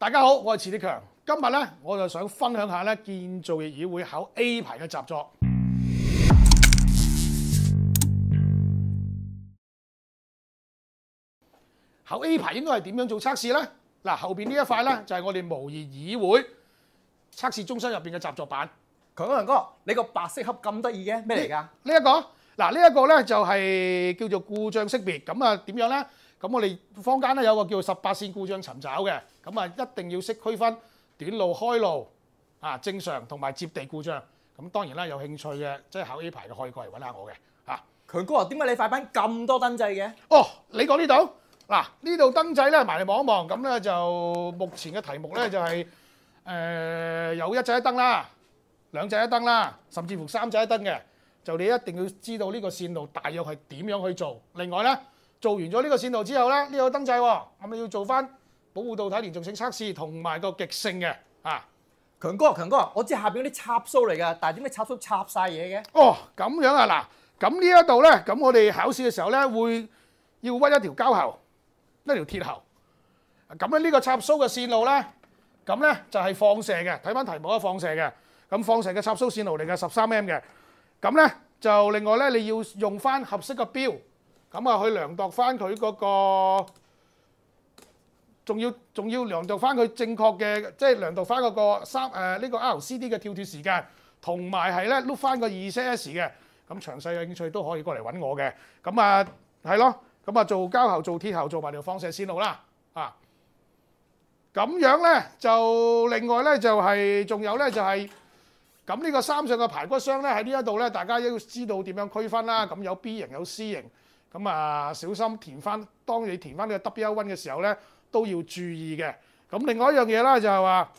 大家好，我系池力强，今日咧，我就想分享下咧建造业议会考 A 牌嘅习作。考 A 牌应该系点样做测试咧？嗱，后边呢一块咧就系我哋模拟议会测试中心入边嘅习作板。强哥，强哥，你个白色盒咁得意嘅咩嚟噶？呢一个嗱，呢一个咧就系叫做故障识别，咁啊点样咧？咁我哋坊間咧有個叫十八線故障尋找嘅，咁啊一定要識區分短路、開路啊、正常同埋接地故障。咁當然啦，有興趣嘅即係考呢排嘅可以過嚟揾下我嘅嚇。強哥啊，點解你快班咁多燈掣嘅？哦，你講呢度嗱，呢度燈掣咧，埋嚟望一望。咁咧就目前嘅題目咧就係誒有一掣一燈啦，兩掣一燈啦，甚至乎三掣一燈嘅，就你一定要知道呢個線路大約係點樣去做。另外咧。做完咗呢個線路之後呢，呢個燈掣喎，係咪要做翻保護導體連續性測試同埋個極性嘅？啊，強哥，強哥，我知下邊嗰啲插蘇嚟㗎，但係點解插蘇插晒嘢嘅？哦，咁樣啊嗱，咁呢一度咧，咁我哋考試嘅時候咧，會要屈一條膠喉，一條鐵喉。咁咧呢個插蘇嘅線路咧，咁咧就係放射嘅，睇翻題目啊放射嘅。咁放射嘅插蘇線路嚟嘅十三 M 嘅。咁咧就另外咧你要用翻合適嘅標。咁啊，去量度翻佢嗰個，仲要仲要量度翻佢正確嘅，即係量度翻嗰個三誒呢個 RCD 嘅跳脱時間，同埋係咧碌翻個二 C.S 嘅。咁詳細嘅興趣都可以過嚟揾我嘅。咁啊，係咯，咁啊做膠喉、做鐵喉、做埋條放射線路啦。啊，咁樣咧就另外咧就係仲有咧就係咁呢個三上嘅排骨箱咧喺呢一度咧，大家要知道點樣區分啦。咁有 B 型有 C 型。咁啊，小心填翻。當你填翻呢個 W1 嘅時候咧，都要注意嘅。咁另外一樣嘢咧就係話，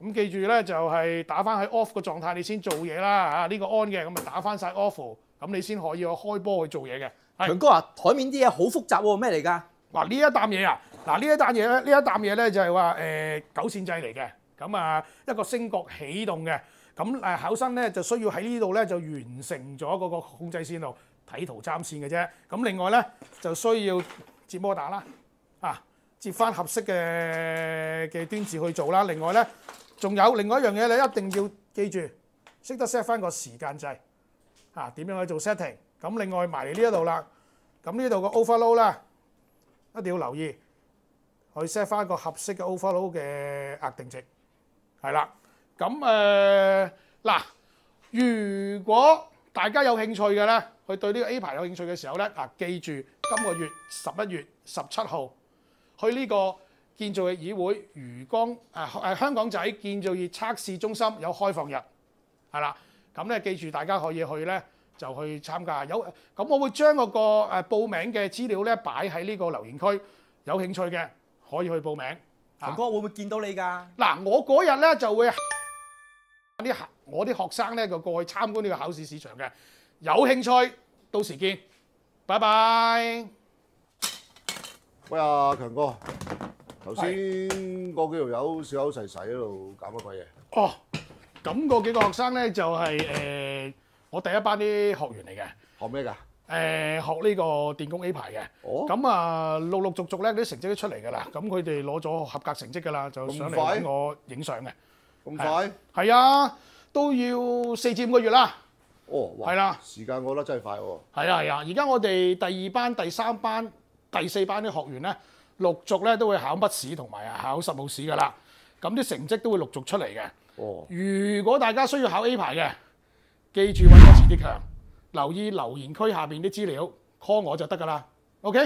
咁記住咧就係打翻喺 off 嘅狀態，你先做嘢啦啊！呢個 on 嘅，咁啊打翻晒 off，咁你先可以開波去做嘢嘅。強哥啊，台面啲嘢好複雜喎，咩嚟㗎？嗱呢一啖嘢啊，嗱呢一啖嘢咧，呢一啖嘢咧就係話誒九線制嚟嘅。咁啊一個升角起動嘅，咁誒考生咧就需要喺呢度咧就完成咗嗰個控制線路。睇圖參線嘅啫，咁另外咧就需要接摩打啦，啊，接翻合適嘅嘅端字去做啦。另外咧，仲有另外一樣嘢，你一定要記住，識得 set 翻個時間制，啊，點樣去做 setting。咁另外埋嚟呢一度啦，咁呢度個 o v e r l o d 啦，一定要留意，去 set 翻一個合適嘅 o v e r l o d 嘅額定值，係啦。咁誒嗱，如果大家有興趣嘅咧，去對呢個 A 牌有興趣嘅時候咧，啊，記住今個月十一月十七號去呢個建造業議會漁江誒誒香港仔建造業測試中心有開放日，係啦。咁咧記住，大家可以去咧就去參加。有咁，我會將嗰個誒報名嘅資料咧擺喺呢個留言區，有興趣嘅可以去報名。強哥會唔會見到你㗎？嗱，我嗰日咧就會。啲我啲學生咧就過去參觀呢個考試市場嘅，有興趣到時見，拜拜。喂啊，強哥，頭先嗰幾條友笑口細細喺度搞乜鬼嘢？哦，咁嗰幾個學生咧就係誒我第一班啲學員嚟嘅，學咩噶？誒學呢個電工 A 牌嘅。哦。咁啊，陸陸續續咧啲成績都出嚟噶啦，咁佢哋攞咗合格成績噶啦，就上嚟揾我影相嘅。咁快系啊，都要四至五个月啦。哦，系啦，时间我得真系快喎。系啊系啊，而家我哋第二班、第三班、第四班啲学员咧，陆续咧都会考笔试同埋考实务试噶啦。咁啲成绩都会陆续出嚟嘅。哦，如果大家需要考 A 牌嘅，记住揾我自己强，留意留言区下边啲资料 call 我就得噶啦。OK。